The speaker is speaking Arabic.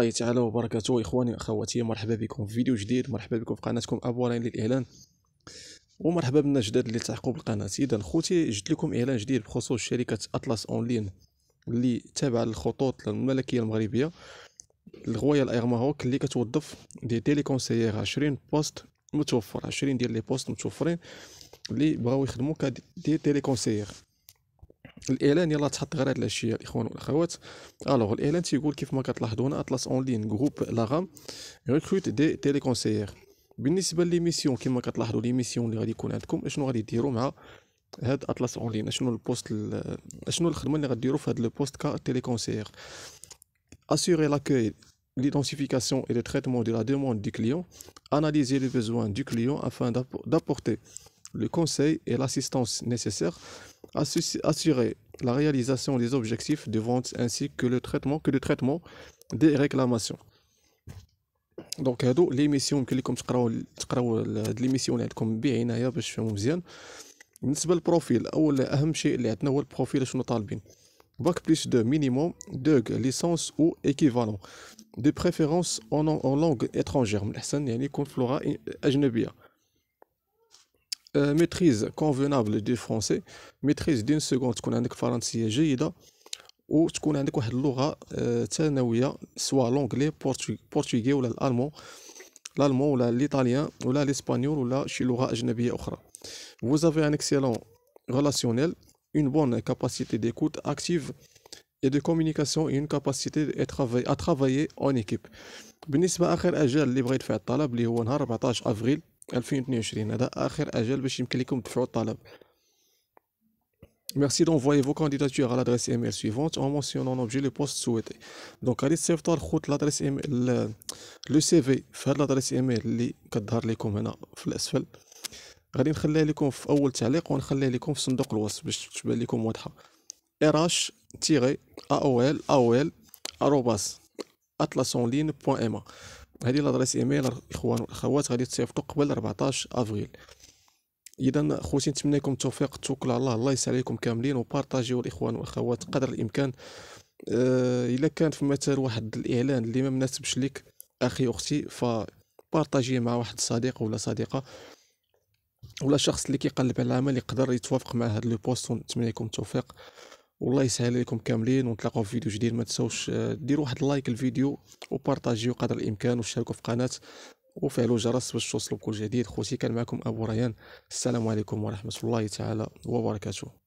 الله تعالى وبركاته اخواني اخواتي مرحبا بكم في فيديو جديد مرحبا بكم في قناتكم ابوالين للاعلان ومرحبا بنا جداد اللي تلحقوا بالقناه اذا خوتي جبت لكم اعلان جديد بخصوص شركه اطلس اونلاين اللي تابعه للخطوط الملكيه المغربيه الغويال اير ماروك اللي كتوظف دي تيليكونسيير 20 بوست متوفر 20 ديال لي بوست متوفرين اللي بغاو يخدموا كدي تيليكونسيير الاعلان يلا تحط غير هاد العشيه الاخوان والاخوات الوغ الاعلان تيقول كيف ما كتلاحظون اطلس اون لين جروب لاغام ريكروت دي كونسيير بالنسبه ليميسيون كيما كتلاحظوا ليميسيون اللي غادي يكون عندكم اشنو غادي ديروا مع هاد اطلس اون لين شنو البوست شنو الخدمه اللي غديروا في هاد البوست كا كونسيير assurer لاكوي l'identification et le traitement de la demande du client, analyser les besoins du client afin d'apporter le conseil et l'assistance nécessaires assurer la réalisation des objectifs de vente ainsi que le traitement, que le traitement des réclamations. donc هادو لي ميسيون كي لكم تقراو تقراو لي ميسيون اللي عندكم بعنايه باش تفهموا مزيان بالنسبه للبروفيل اول اهم شيء اللي عندنا هو البروفيل شنو طالبين باك بليس دو مينيموم دوغ ليسونس او ايكيفالون دي بريفيرونس اون لونغ اترونجير من الاحسن يعني يكون في لغه اجنبيه euh, maîtrise convenable du français maîtrise d'une seconde تكون عندك فرنسيه جيده وتكون عندك واحد اللغه ثانويه soit l'anglais, le portugais ou l'allemand l'allemand ou l'italien ou l'espagnol ou la langue étrangère. Vous avez un excellent relationnel, une bonne capacité d'écoute active et de communication et une capacité à travailler en équipe. بالنسبة آخر أجل اللي بغيت فيها الطلب اللي هو نهار 14 avril, 2022 هذا اخر اجل باش يمكن لكم تدفعوا الطلب Merci d'envoyer vos candidatures à l'adresse email suivante en mentionnant en objet le poste souhaité. Donc, allez تصيفطوا l'adresse email le CV faire l'adresse email اللي كتظهر لكم هنا في الاسفل غادي نخليها لكم في اول تعليق ونخليها لكم في صندوق الوصف باش تبان لكم واضحه rh تيغي aol aol arrobas atlasonline.ma هذه لادريس ايميل الاخوان والاخوات غادي تصيفطوا قبل 14 افريل اذا خوتي لكم التوفيق توكل على الله الله يسهل عليكم كاملين وبارطاجيو الاخوان والاخوات قدر الامكان أه الا كان في مثال واحد الاعلان اللي ما مناسبش ليك اخي اختي فبارطاجيه مع واحد صديق ولا صديقه ولا شخص اللي كيقلب على العمل يقدر يتوافق مع هذا لو بوست نتمنى لكم التوفيق والله يسهل عليكم كاملين ونتلاقاو في فيديو جديد ما تنساوش آه، ديروا واحد لايك الفيديو وبارطاجيو قدر الامكان وشاركوا في القناه وفعلوا الجرس باش توصلوا بكل جديد خوتي كان معكم ابو ريان السلام عليكم ورحمه الله تعالى وبركاته